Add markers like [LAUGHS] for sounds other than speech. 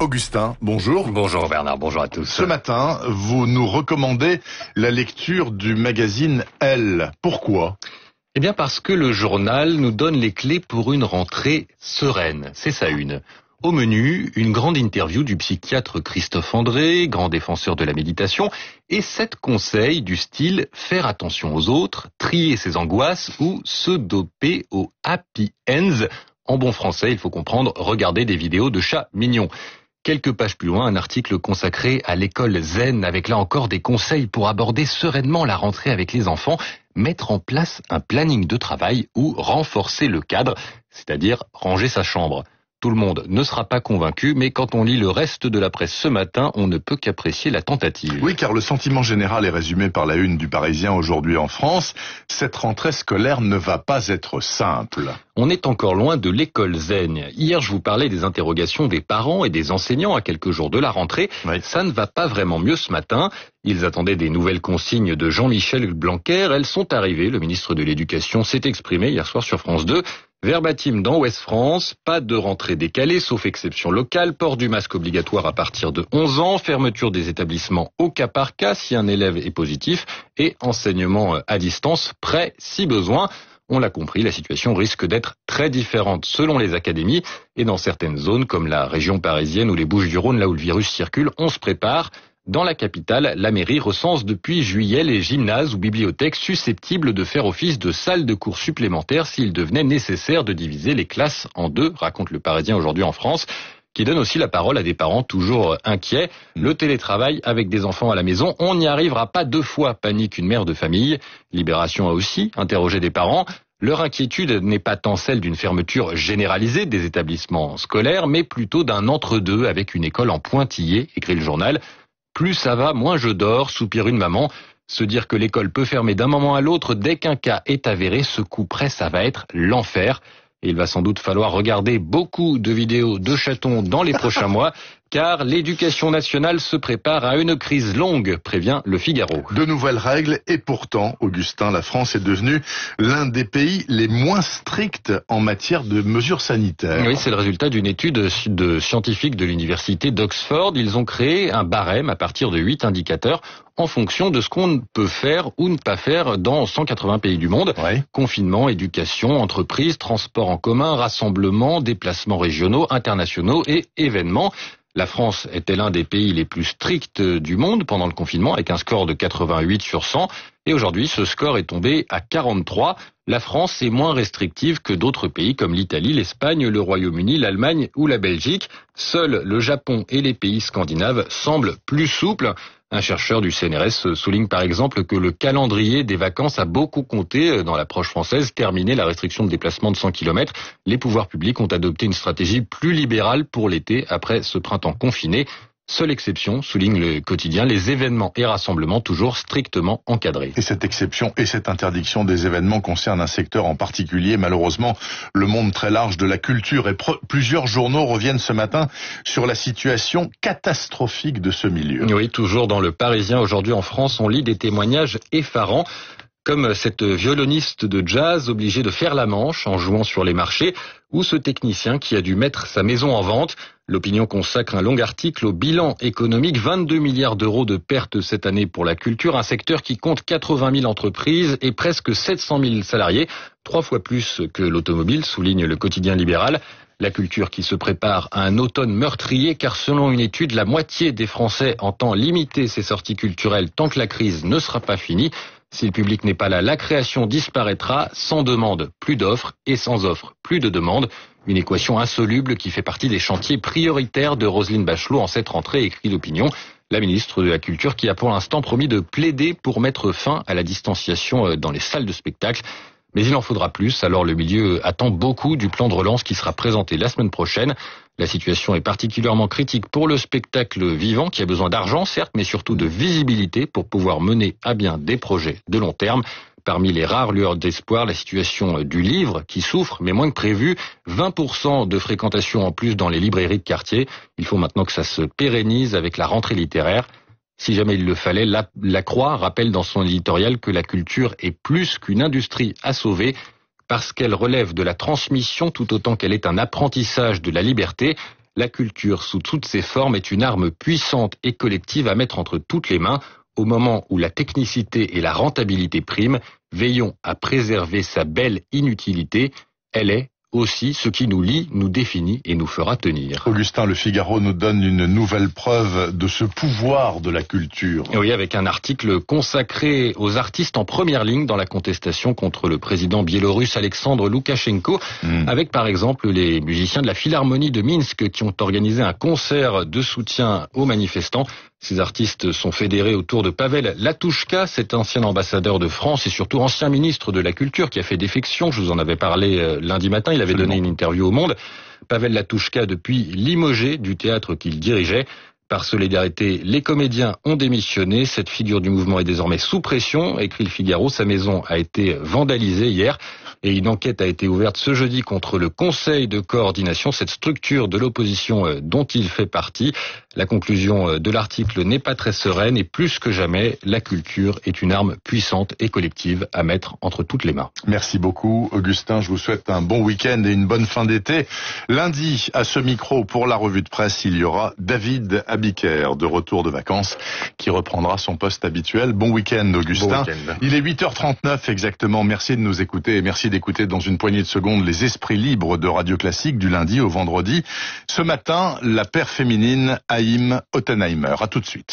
Augustin, bonjour. Bonjour Bernard, bonjour à tous. Ce matin, vous nous recommandez la lecture du magazine Elle. Pourquoi Eh bien parce que le journal nous donne les clés pour une rentrée sereine. C'est ça une. Au menu, une grande interview du psychiatre Christophe André, grand défenseur de la méditation, et sept conseils du style faire attention aux autres, trier ses angoisses ou se doper aux happy ends. En bon français, il faut comprendre regarder des vidéos de chats mignons. Quelques pages plus loin, un article consacré à l'école zen avec là encore des conseils pour aborder sereinement la rentrée avec les enfants, mettre en place un planning de travail ou renforcer le cadre, c'est-à-dire ranger sa chambre. Tout le monde ne sera pas convaincu, mais quand on lit le reste de la presse ce matin, on ne peut qu'apprécier la tentative. Oui, car le sentiment général est résumé par la une du Parisien aujourd'hui en France. Cette rentrée scolaire ne va pas être simple. On est encore loin de l'école zen. Hier, je vous parlais des interrogations des parents et des enseignants à quelques jours de la rentrée. Ça ne va pas vraiment mieux ce matin. Ils attendaient des nouvelles consignes de Jean-Michel Blanquer. Elles sont arrivées. Le ministre de l'Éducation s'est exprimé hier soir sur France 2. Verbatim dans Ouest France, pas de rentrée décalée sauf exception locale, port du masque obligatoire à partir de 11 ans, fermeture des établissements au cas par cas si un élève est positif et enseignement à distance prêt si besoin. On l'a compris, la situation risque d'être très différente selon les académies et dans certaines zones comme la région parisienne ou les Bouches du Rhône, là où le virus circule, on se prépare dans la capitale, la mairie recense depuis juillet les gymnases ou bibliothèques susceptibles de faire office de salles de cours supplémentaires s'il devenait nécessaire de diviser les classes en deux, raconte le Parisien aujourd'hui en France qui donne aussi la parole à des parents toujours inquiets. Le télétravail avec des enfants à la maison, on n'y arrivera pas deux fois, panique une mère de famille. Libération a aussi interrogé des parents. Leur inquiétude n'est pas tant celle d'une fermeture généralisée des établissements scolaires, mais plutôt d'un entre-deux avec une école en pointillé, écrit le journal. Plus ça va, moins je dors, soupire une maman. Se dire que l'école peut fermer d'un moment à l'autre dès qu'un cas est avéré, ce coup près, ça va être l'enfer. il va sans doute falloir regarder beaucoup de vidéos de chatons dans les prochains [LAUGHS] mois car l'éducation nationale se prépare à une crise longue, prévient le Figaro. De nouvelles règles et pourtant, Augustin, la France est devenue l'un des pays les moins stricts en matière de mesures sanitaires. Oui, c'est le résultat d'une étude de scientifiques de l'université d'Oxford. Ils ont créé un barème à partir de huit indicateurs en fonction de ce qu'on peut faire ou ne pas faire dans 180 pays du monde. Confinement, éducation, entreprise, transport en commun, rassemblement, déplacements régionaux, internationaux et événements. La France était l'un des pays les plus stricts du monde pendant le confinement, avec un score de 88 sur 100. Et aujourd'hui, ce score est tombé à 43. La France est moins restrictive que d'autres pays comme l'Italie, l'Espagne, le Royaume-Uni, l'Allemagne ou la Belgique. Seuls le Japon et les pays scandinaves semblent plus souples. Un chercheur du CNRS souligne par exemple que le calendrier des vacances a beaucoup compté dans l'approche française. Terminer la restriction de déplacement de 100 km, les pouvoirs publics ont adopté une stratégie plus libérale pour l'été après ce printemps confiné. Seule exception, souligne le quotidien, les événements et rassemblements toujours strictement encadrés. Et cette exception et cette interdiction des événements concernent un secteur en particulier, malheureusement, le monde très large de la culture. Et plusieurs journaux reviennent ce matin sur la situation catastrophique de ce milieu. Oui, toujours dans le Parisien, aujourd'hui en France, on lit des témoignages effarants comme cette violoniste de jazz obligée de faire la manche en jouant sur les marchés, ou ce technicien qui a dû mettre sa maison en vente. L'opinion consacre un long article au bilan économique, 22 milliards d'euros de pertes cette année pour la culture, un secteur qui compte 80 000 entreprises et presque 700 000 salariés, trois fois plus que l'automobile, souligne le quotidien libéral. La culture qui se prépare à un automne meurtrier car selon une étude, la moitié des Français entend limiter ses sorties culturelles tant que la crise ne sera pas finie. Si le public n'est pas là, la création disparaîtra sans demande, plus d'offres et sans offres, plus de demandes. Une équation insoluble qui fait partie des chantiers prioritaires de Roselyne Bachelot en cette rentrée, écrit d'opinion. La ministre de la Culture qui a pour l'instant promis de plaider pour mettre fin à la distanciation euh, dans les salles de spectacle. Mais il en faudra plus, alors le milieu attend beaucoup du plan de relance qui sera présenté la semaine prochaine. La situation est particulièrement critique pour le spectacle vivant qui a besoin d'argent, certes, mais surtout de visibilité pour pouvoir mener à bien des projets de long terme. Parmi les rares lueurs d'espoir, la situation du livre qui souffre, mais moins que prévu. 20% de fréquentation en plus dans les librairies de quartier. Il faut maintenant que ça se pérennise avec la rentrée littéraire si jamais il le fallait. La, Croix rappelle dans son éditorial que la culture est plus qu'une industrie à sauver parce qu'elle relève de la transmission tout autant qu'elle est un apprentissage de la liberté. La culture, sous toutes ses formes, est une arme puissante et collective à mettre entre toutes les mains. Au moment où la technicité et la rentabilité priment, veillons à préserver sa belle inutilité. Elle est aussi ce qui nous lie, nous définit et nous fera tenir. Augustin Le Figaro nous donne une nouvelle preuve de ce pouvoir de la culture. oui, avec un article consacré aux artistes en première ligne dans la contestation contre le président biélorusse Alexandre Loukachenko, hmm. avec par exemple les musiciens de la Philharmonie de Minsk qui ont organisé un concert de soutien aux manifestants. Ces artistes sont fédérés autour de Pavel Latouchka, cet ancien ambassadeur de France et surtout ancien ministre de la Culture qui a fait défection. Je vous en avais parlé euh, lundi matin. Il avait donné une interview au Monde. Pavel Latouchka, depuis limogé du théâtre qu'il dirigeait. Par solidarité, les comédiens ont démissionné. Cette figure du mouvement est désormais sous pression. Écrit le Figaro, sa maison a été vandalisée hier et une enquête a été ouverte ce jeudi contre le Conseil de coordination, cette structure de l'opposition euh, dont il fait partie. La conclusion euh, de l'article n'est pas très sereine et plus que jamais, la culture est une arme puissante et collective à mettre entre toutes les mains. Merci beaucoup, Augustin. Je vous souhaite un bon week-end et une bonne fin d'été. Lundi, à ce micro, pour la revue de presse, il y aura David Abiker, de retour de vacances, qui reprendra son poste habituel. Bon week-end, Augustin. il est 8h39 exactement. Merci de nous écouter et merci d'écouter dans une poignée de secondes les esprits libres de Radio Classique du lundi au vendredi. Ce matin, la paire féminine a. Naïm Ottenheimer. À tout de suite.